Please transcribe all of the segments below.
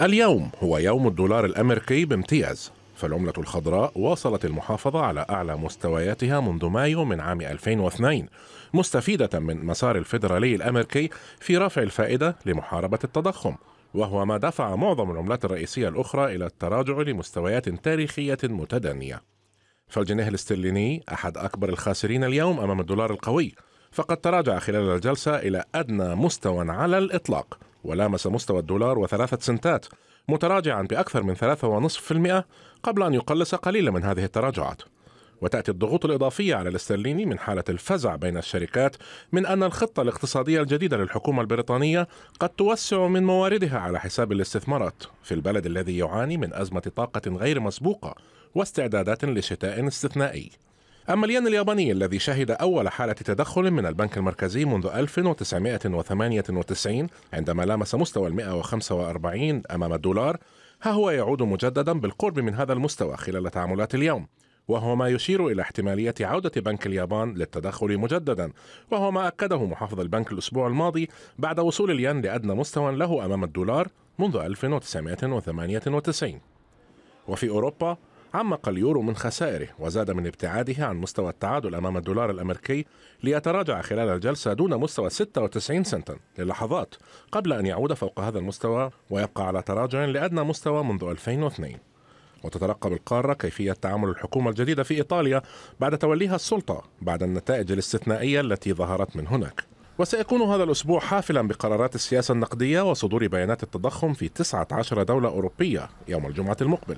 اليوم هو يوم الدولار الامريكي بامتياز فالعملة الخضراء واصلت المحافظة على أعلى مستوياتها منذ مايو من عام 2002 مستفيدة من مسار الفيدرالي الأمريكي في رفع الفائدة لمحاربة التضخم وهو ما دفع معظم العملات الرئيسية الأخرى إلى التراجع لمستويات تاريخية متدنية فالجنيه الاسترليني أحد أكبر الخاسرين اليوم أمام الدولار القوي فقد تراجع خلال الجلسة إلى أدنى مستوى على الإطلاق ولامس مستوى الدولار وثلاثة سنتات متراجعا بأكثر من 3.5% قبل أن يقلص قليلا من هذه التراجعات وتأتي الضغوط الإضافية على الاسترليني من حالة الفزع بين الشركات من أن الخطة الاقتصادية الجديدة للحكومة البريطانية قد توسع من مواردها على حساب الاستثمارات في البلد الذي يعاني من أزمة طاقة غير مسبوقة واستعدادات لشتاء استثنائي أما الين الياباني الذي شهد أول حالة تدخل من البنك المركزي منذ 1998 عندما لامس مستوى ال 145 أمام الدولار ها هو يعود مجددا بالقرب من هذا المستوى خلال تعاملات اليوم وهو ما يشير إلى احتمالية عودة بنك اليابان للتدخل مجددا وهو ما أكده محافظ البنك الأسبوع الماضي بعد وصول الين لأدنى مستوى له أمام الدولار منذ 1998 وفي أوروبا عمق اليورو من خسائره وزاد من ابتعاده عن مستوى التعادل أمام الدولار الأمريكي ليتراجع خلال الجلسة دون مستوى 96 سنتا للحظات قبل أن يعود فوق هذا المستوى ويبقى على تراجع لأدنى مستوى منذ 2002 وتترقب القارة كيفية تعامل الحكومة الجديدة في إيطاليا بعد توليها السلطة بعد النتائج الاستثنائية التي ظهرت من هناك وسيكون هذا الأسبوع حافلا بقرارات السياسة النقدية وصدور بيانات التضخم في 19 دولة أوروبية يوم الجمعة المقبل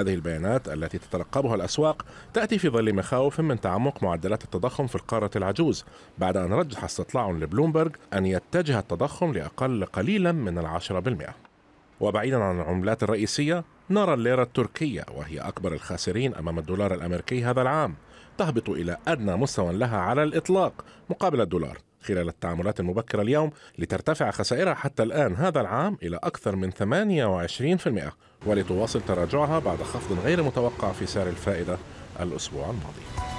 هذه البيانات التي تترقبها الأسواق تأتي في ظل مخاوف من تعمق معدلات التضخم في القارة العجوز بعد أن رجح استطلاع لبلومبرج أن يتجه التضخم لأقل قليلا من العشرة بالمئة وبعيدا عن العملات الرئيسية نرى الليرة التركية وهي أكبر الخاسرين أمام الدولار الأمريكي هذا العام تهبط إلى أدنى مستوى لها على الإطلاق مقابل الدولار خلال التعاملات المبكرة اليوم لترتفع خسائرها حتى الآن هذا العام إلى أكثر من 28% ولتواصل تراجعها بعد خفض غير متوقع في سعر الفائدة الأسبوع الماضي